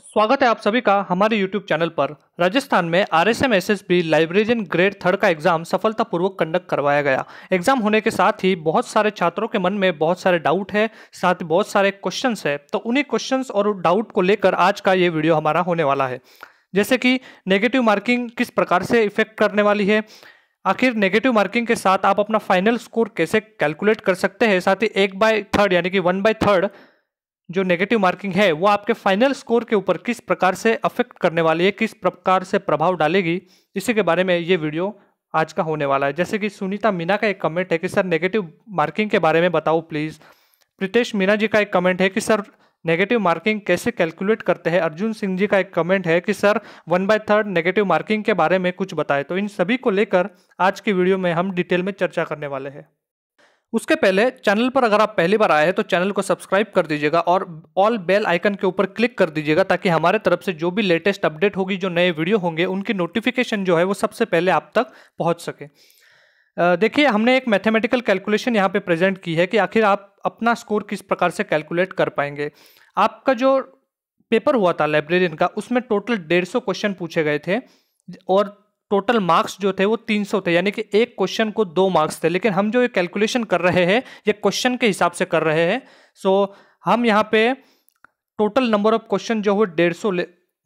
स्वागत है आप सभी का हमारे YouTube चैनल पर राजस्थान में R S M S S B librarian grade third का एग्जाम सफलतापूर्वक कंडक्ट करवाया गया एग्जाम होने के साथ ही बहुत सारे छात्रों के मन में बहुत सारे डाउट है साथ ही बहुत सारे क्वेश्चंस है तो उन्हीं क्वेश्चंस और डाउट को लेकर आज का ये वीडियो हमारा होने वाला है जैसे कि नेगेटिव मार्किंग किस प्रकार से इफेक्ट करने वाली है आखिर नेगेटिव मार्किंग के साथ आप अपना फाइनल स्कोर कैसे कैलकुलेट कर सकते हैं साथ ही एक बाय थर्ड यानी कि वन बाय थर्ड जो नेगेटिव मार्किंग है वो आपके फाइनल स्कोर के ऊपर किस प्रकार से अफेक्ट करने वाली है किस प्रकार से प्रभाव डालेगी इसी के बारे में ये वीडियो आज का होने वाला है जैसे कि सुनीता मीना का एक कमेंट है कि सर नेगेटिव मार्किंग के बारे में बताओ प्लीज़ प्रीतेश मीना जी का एक कमेंट है कि सर नेगेटिव मार्किंग कैसे कैलकुलेट करते हैं अर्जुन सिंह जी का एक कमेंट है कि sir one by third negative marking के बारे में कुछ बताएं तो इन सभी को लेकर आज की वीडियो में हम डिटेल में चर्चा करने वाले हैं उसके पहले चैनल पर अगर आप पहली बार आए हैं तो चैनल को सब्सक्राइब कर दीजिएगा और ऑल बेल आइकन के ऊपर क्लिक कर दीजिएगा ताकि हमारे तरफ से जो भी लेटेस्ट अपडेट होगी जो नए वीडियो होंगे उनकी नोटिफिकेशन जो है वो सबसे पहले आप तक पहुंच सके देखिए हमने एक मैथमेटिकल कैलकुलेशन यहाँ पे प्रेजेंट की है कि आखिर आप अपना स्कोर किस प्रकार से कैलकुलेट कर पाएंगे आपका जो पेपर हुआ था लाइब्रेरियन का उसमें टोटल डेढ़ क्वेश्चन पूछे गए थे और टोटल मार्क्स जो थे वो 300 थे यानी कि एक क्वेश्चन को दो मार्क्स थे लेकिन हम जो ये कैलकुलेशन कर रहे हैं ये क्वेश्चन के हिसाब से कर रहे हैं सो so, हम यहाँ पे टोटल नंबर ऑफ क्वेश्चन जो हुए डेढ़ सौ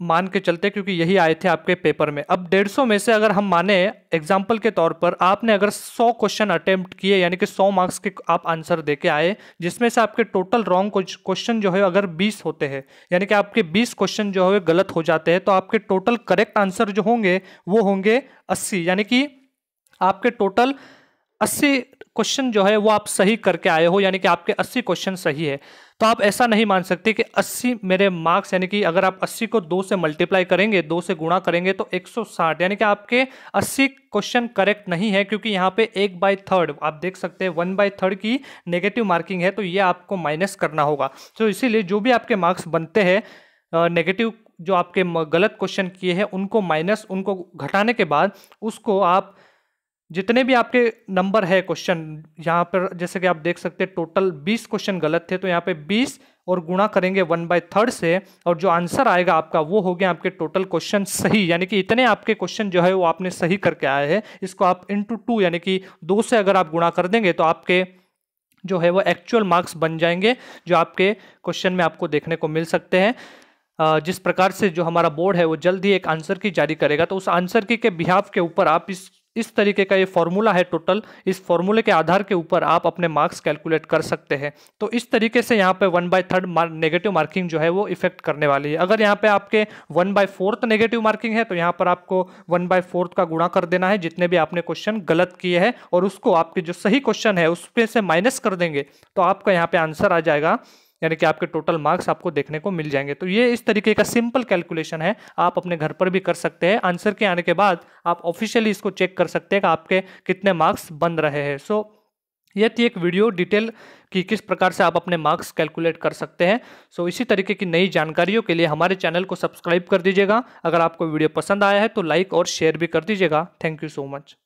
मान के चलते क्योंकि यही आए थे आपके पेपर में अब डेढ़ सौ में से अगर हम माने एग्जाम्पल के तौर पर आपने अगर सौ क्वेश्चन अटेम्प्ट किए यानी कि सौ मार्क्स के आप आंसर दे के आए जिसमें से आपके टोटल रॉन्ग क्वेश्चन जो है अगर बीस होते हैं यानी कि आपके बीस क्वेश्चन जो है गलत हो जाते हैं तो आपके टोटल करेक्ट आंसर जो होंगे वो होंगे अस्सी यानी कि आपके टोटल अस्सी क्वेश्चन जो है वो आप सही करके आए हो यानी कि आपके अस्सी क्वेश्चन सही है तो आप ऐसा नहीं मान सकते कि अस्सी मेरे मार्क्स यानी कि अगर आप अस्सी को दो से मल्टीप्लाई करेंगे दो से गुणा करेंगे तो 160 यानी कि आपके अस्सी क्वेश्चन करेक्ट नहीं है क्योंकि यहाँ पे एक बाई थर्ड आप देख सकते हैं वन बाई थर्ड की नेगेटिव मार्किंग है तो ये आपको माइनस करना होगा तो इसीलिए जो भी आपके मार्क्स बनते हैं नेगेटिव जो आपके गलत क्वेश्चन किए हैं उनको माइनस उनको घटाने के बाद उसको आप जितने भी आपके नंबर है क्वेश्चन यहाँ पर जैसे कि आप देख सकते हैं टोटल 20 क्वेश्चन गलत थे तो यहाँ पे 20 और गुणा करेंगे वन बाय थर्ड से और जो आंसर आएगा आपका वो हो गया आपके टोटल क्वेश्चन सही यानी कि इतने आपके क्वेश्चन जो है वो आपने सही करके आए हैं इसको आप इंटू टू यानी कि दो से अगर आप गुणा कर देंगे तो आपके जो है वो एक्चुअल मार्क्स बन जाएंगे जो आपके क्वेश्चन में आपको देखने को मिल सकते हैं जिस प्रकार से जो हमारा बोर्ड है वो जल्द ही एक आंसर की जारी करेगा तो उस आंसर की के बिहाव के ऊपर आप इस इस तरीके का ये फॉर्मूला है टोटल इस फॉर्मूले के आधार के ऊपर आप अपने मार्क्स कैलकुलेट कर सकते हैं तो इस तरीके से यहाँ पे one by third negative marking जो है वो इफेक्ट करने वाली है अगर यहाँ पे आपके one by fourth negative marking है तो यहाँ पर आपको वन बाई फोर्थ का गुणा कर देना है जितने भी आपने क्वेश्चन गलत किए हैं और उसको आपके जो सही क्वेश्चन है उसमें से माइनस कर देंगे तो आपका यहाँ पे आंसर आ जाएगा यानी कि आपके टोटल मार्क्स आपको देखने को मिल जाएंगे तो ये इस तरीके का सिंपल कैलकुलेशन है आप अपने घर पर भी कर सकते हैं आंसर के आने के बाद आप ऑफिशियली इसको चेक कर सकते हैं कि आपके कितने मार्क्स बन रहे हैं सो so, यह थी एक वीडियो डिटेल कि किस प्रकार से आप अपने मार्क्स कैलकुलेट कर सकते हैं सो so, इसी तरीके की नई जानकारियों के लिए हमारे चैनल को सब्सक्राइब कर दीजिएगा अगर आपको वीडियो पसंद आया है तो लाइक और शेयर भी कर दीजिएगा थैंक यू सो मच